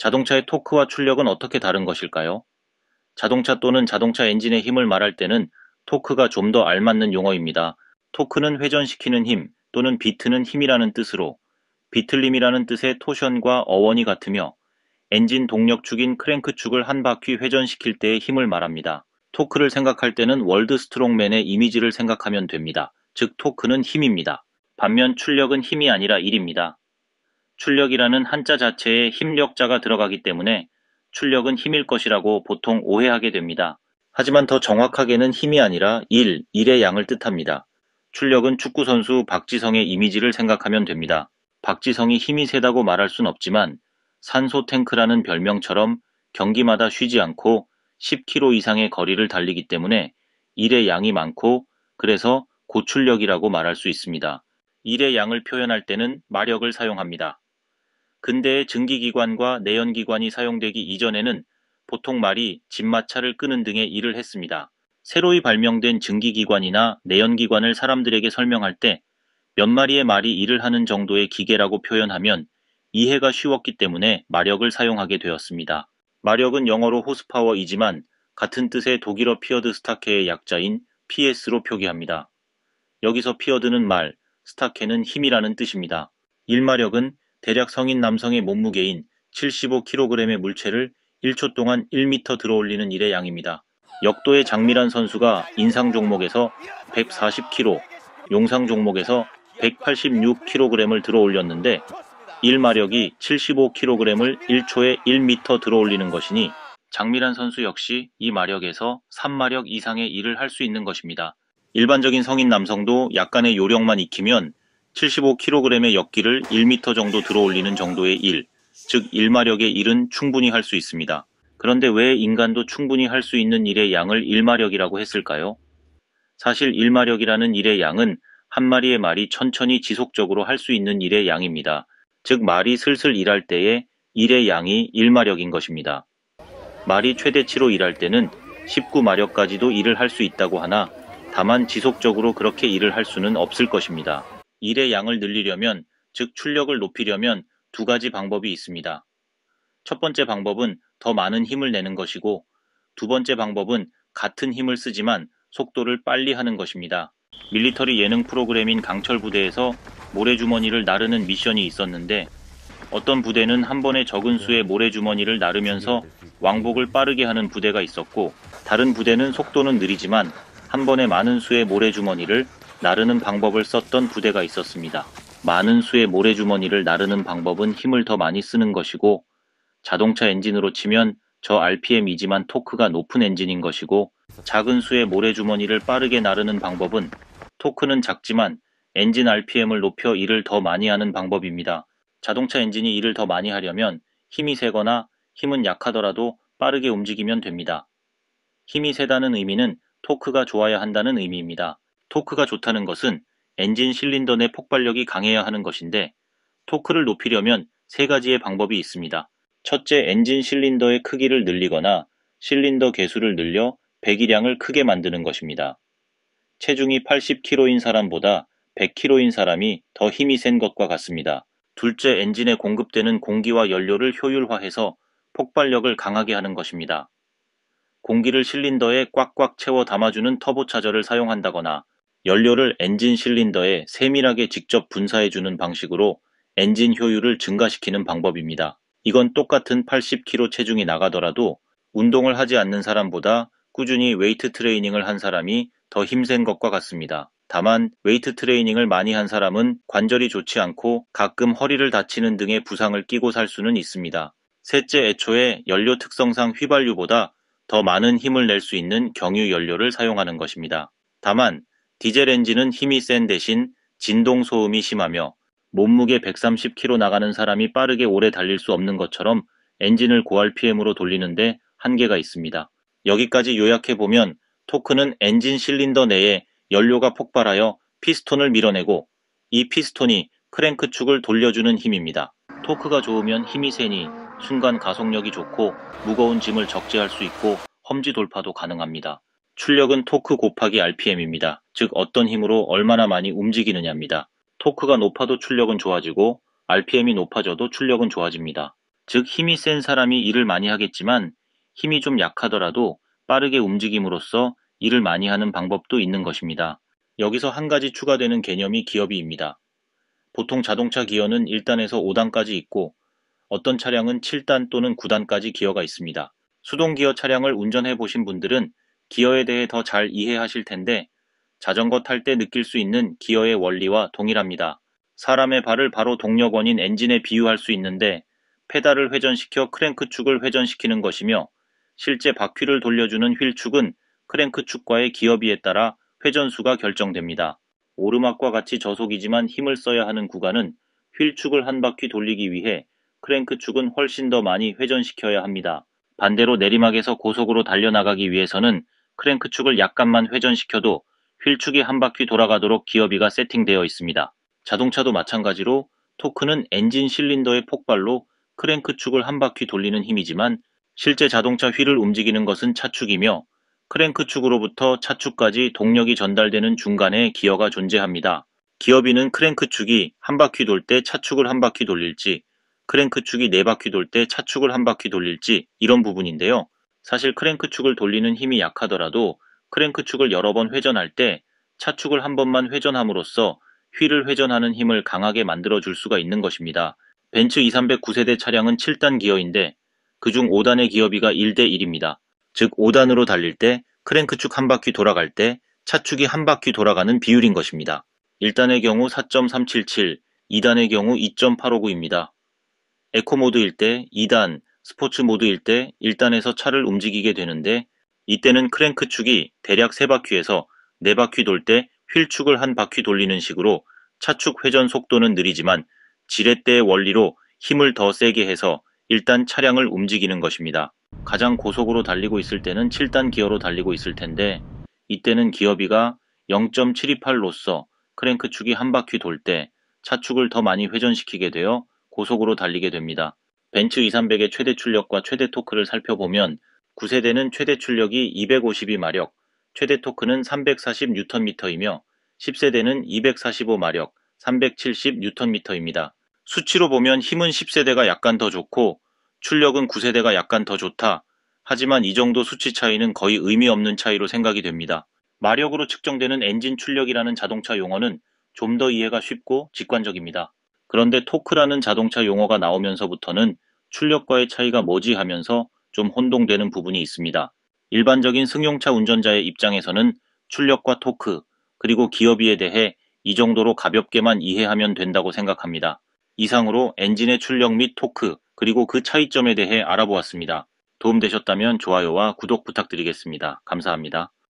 자동차의 토크와 출력은 어떻게 다른 것일까요? 자동차 또는 자동차 엔진의 힘을 말할 때는 토크가 좀 더 알맞는 용어입니다. 토크는 회전시키는 힘 또는 비트는 힘이라는 뜻으로 비틀림이라는 뜻의 토션과 어원이 같으며 엔진 동력축인 크랭크축을 한 바퀴 회전시킬 때의 힘을 말합니다. 토크를 생각할 때는 월드 스트롱맨의 이미지를 생각하면 됩니다. 즉 토크는 힘입니다. 반면 출력은 힘이 아니라 일입니다. 출력이라는 한자 자체에 힘력자가 들어가기 때문에 출력은 힘일 것이라고 보통 오해하게 됩니다. 하지만 더 정확하게는 힘이 아니라 일, 일의 양을 뜻합니다. 출력은 축구선수 박지성의 이미지를 생각하면 됩니다. 박지성이 힘이 세다고 말할 순 없지만 산소 탱크라는 별명처럼 경기마다 쉬지 않고 10km 이상의 거리를 달리기 때문에 일의 양이 많고 그래서 고출력이라고 말할 수 있습니다. 일의 양을 표현할 때는 마력을 사용합니다. 근대의 증기기관과 내연기관이 사용되기 이전에는 보통 말이 집마차를 끄는 등의 일을 했습니다. 새로이 발명된 증기기관이나 내연기관을 사람들에게 설명할 때 몇 마리의 말이 일을 하는 정도의 기계라고 표현하면 이해가 쉬웠기 때문에 마력을 사용하게 되었습니다. 마력은 영어로 호스파워이지만 같은 뜻의 독일어 피어드 스타케의 약자인 PS로 표기합니다. 여기서 피어드는 말, 스타케는 힘이라는 뜻입니다. 일마력은 대략 성인 남성의 몸무게인 75kg의 물체를 1초 동안 1m 들어올리는 일의 양입니다. 역도의 장미란 선수가 인상 종목에서 140kg, 용상 종목에서 186kg을 들어올렸는데 1마력이 75kg을 1초에 1m 들어올리는 것이니 장미란 선수 역시 이 마력에서 3마력 이상의 일을 할 수 있는 것입니다. 일반적인 성인 남성도 약간의 요령만 익히면 75kg의 역기를 1m 정도 들어올리는 정도의 일, 즉 일마력의 일은 충분히 할 수 있습니다. 그런데 왜 인간도 충분히 할 수 있는 일의 양을 일마력이라고 했을까요? 사실 일마력이라는 일의 양은 한 마리의 말이 천천히 지속적으로 할 수 있는 일의 양입니다. 즉 말이 슬슬 일할 때의 일의 양이 일마력인 것입니다. 말이 최대치로 일할 때는 19마력까지도 일을 할 수 있다고 하나 다만 지속적으로 그렇게 일을 할 수는 없을 것입니다. 일의 양을 늘리려면, 즉 출력을 높이려면 두 가지 방법이 있습니다. 첫 번째 방법은 더 많은 힘을 내는 것이고, 두 번째 방법은 같은 힘을 쓰지만 속도를 빨리 하는 것입니다. 밀리터리 예능 프로그램인 강철 부대에서 모래주머니를 나르는 미션이 있었는데 어떤 부대는 한 번에 적은 수의 모래주머니를 나르면서 왕복을 빠르게 하는 부대가 있었고 다른 부대는 속도는 느리지만 한 번에 많은 수의 모래주머니를 나르는 방법을 썼던 부대가 있었습니다. 많은 수의 모래주머니를 나르는 방법은 힘을 더 많이 쓰는 것이고 자동차 엔진으로 치면 저 RPM이지만 토크가 높은 엔진인 것이고 작은 수의 모래주머니를 빠르게 나르는 방법은 토크는 작지만 엔진 RPM을 높여 일을 더 많이 하는 방법입니다. 자동차 엔진이 일을 더 많이 하려면 힘이 세거나 힘은 약하더라도 빠르게 움직이면 됩니다. 힘이 세다는 의미는 토크가 좋아야 한다는 의미입니다. 토크가 좋다는 것은 엔진 실린더 내 폭발력이 강해야 하는 것인데 토크를 높이려면 세 가지의 방법이 있습니다. 첫째, 엔진 실린더의 크기를 늘리거나 실린더 개수를 늘려 배기량을 크게 만드는 것입니다. 체중이 80kg인 사람보다 100kg인 사람이 더 힘이 센 것과 같습니다. 둘째, 엔진에 공급되는 공기와 연료를 효율화해서 폭발력을 강하게 하는 것입니다. 공기를 실린더에 꽉꽉 채워 담아주는 터보차저를 사용한다거나 연료를 엔진 실린더에 세밀하게 직접 분사해주는 방식으로 엔진 효율을 증가시키는 방법입니다. 이건 똑같은 80kg 체중이 나가더라도 운동을 하지 않는 사람보다 꾸준히 웨이트 트레이닝을 한 사람이 더 힘센 것과 같습니다. 다만 웨이트 트레이닝을 많이 한 사람은 관절이 좋지 않고 가끔 허리를 다치는 등의 부상을 끼고 살 수는 있습니다. 셋째 애초에 연료 특성상 휘발유보다 더 많은 힘을 낼 수 있는 경유 연료를 사용하는 것입니다. 다만 디젤 엔진은 힘이 센 대신 진동 소음이 심하며 몸무게 130kg 나가는 사람이 빠르게 오래 달릴 수 없는 것처럼 엔진을 고 RPM으로 돌리는데 한계가 있습니다. 여기까지 요약해보면 토크는 엔진 실린더 내에 연료가 폭발하여 피스톤을 밀어내고 이 피스톤이 크랭크축을 돌려주는 힘입니다. 토크가 좋으면 힘이 세니 순간 가속력이 좋고 무거운 짐을 적재할 수 있고 험지 돌파도 가능합니다. 출력은 토크 곱하기 RPM입니다. 즉 어떤 힘으로 얼마나 많이 움직이느냐입니다. 토크가 높아도 출력은 좋아지고 RPM이 높아져도 출력은 좋아집니다. 즉 힘이 센 사람이 일을 많이 하겠지만 힘이 좀 약하더라도 빠르게 움직임으로써 일을 많이 하는 방법도 있는 것입니다. 여기서 한 가지 추가되는 개념이 기어비입니다. 보통 자동차 기어는 1단에서 5단까지 있고 어떤 차량은 7단 또는 9단까지 기어가 있습니다. 수동 기어 차량을 운전해 보신 분들은 기어에 대해 더 잘 이해하실 텐데 자전거 탈 때 느낄 수 있는 기어의 원리와 동일합니다. 사람의 발을 바로 동력원인 엔진에 비유할 수 있는데 페달을 회전시켜 크랭크축을 회전시키는 것이며 실제 바퀴를 돌려주는 휠축은 크랭크축과의 기어비에 따라 회전수가 결정됩니다. 오르막과 같이 저속이지만 힘을 써야 하는 구간은 휠축을 한 바퀴 돌리기 위해 크랭크축은 훨씬 더 많이 회전시켜야 합니다. 반대로 내리막에서 고속으로 달려나가기 위해서는 크랭크축을 약간만 회전시켜도 휠축이 한 바퀴 돌아가도록 기어비가 세팅되어 있습니다. 자동차도 마찬가지로 토크는 엔진 실린더의 폭발로 크랭크축을 한 바퀴 돌리는 힘이지만 실제 자동차 휠을 움직이는 것은 차축이며 크랭크축으로부터 차축까지 동력이 전달되는 중간에 기어가 존재합니다. 기어비는 크랭크축이 한 바퀴 돌 때 차축을 한 바퀴 돌릴지 크랭크축이 네 바퀴 돌 때 차축을 한 바퀴 돌릴지 이런 부분인데요. 사실 크랭크축을 돌리는 힘이 약하더라도 크랭크축을 여러 번 회전할 때 차축을 한 번만 회전함으로써 휠을 회전하는 힘을 강하게 만들어 줄 수가 있는 것입니다. 벤츠 2300 9세대 차량은 7단 기어인데 그 중 5단의 기어비가 1대1입니다. 즉 5단으로 달릴 때 크랭크축 한 바퀴 돌아갈 때 차축이 한 바퀴 돌아가는 비율인 것입니다. 1단의 경우 4.377, 2단의 경우 2.859입니다. 에코모드일 때 2단, 스포츠 모드일 때 1단에서 차를 움직이게 되는데 이때는 크랭크축이 대략 3바퀴에서 4바퀴 돌 때 휠축을 한 바퀴 돌리는 식으로 차축 회전 속도는 느리지만 지렛대의 원리로 힘을 더 세게 해서 일단 차량을 움직이는 것입니다. 가장 고속으로 달리고 있을 때는 7단 기어로 달리고 있을 텐데 이때는 기어비가 0.728로서 크랭크축이 한 바퀴 돌 때 차축을 더 많이 회전시키게 되어 고속으로 달리게 됩니다. 벤츠 2,300의 최대 출력과 최대 토크를 살펴보면 9세대는 최대 출력이 252마력, 최대 토크는 340Nm이며 10세대는 245마력, 370Nm입니다. 수치로 보면 힘은 10세대가 약간 더 좋고 출력은 9세대가 약간 더 좋다. 하지만 이 정도 수치 차이는 거의 의미 없는 차이로 생각이 됩니다. 마력으로 측정되는 엔진 출력이라는 자동차 용어는 좀 더 이해가 쉽고 직관적입니다. 그런데 토크라는 자동차 용어가 나오면서부터는 출력과의 차이가 뭐지 하면서 좀 혼동되는 부분이 있습니다. 일반적인 승용차 운전자의 입장에서는 출력과 토크, 그리고 기어비에 대해 이 정도로 가볍게만 이해하면 된다고 생각합니다. 이상으로 엔진의 출력 및 토크, 그리고 그 차이점에 대해 알아보았습니다. 도움되셨다면 좋아요와 구독 부탁드리겠습니다. 감사합니다.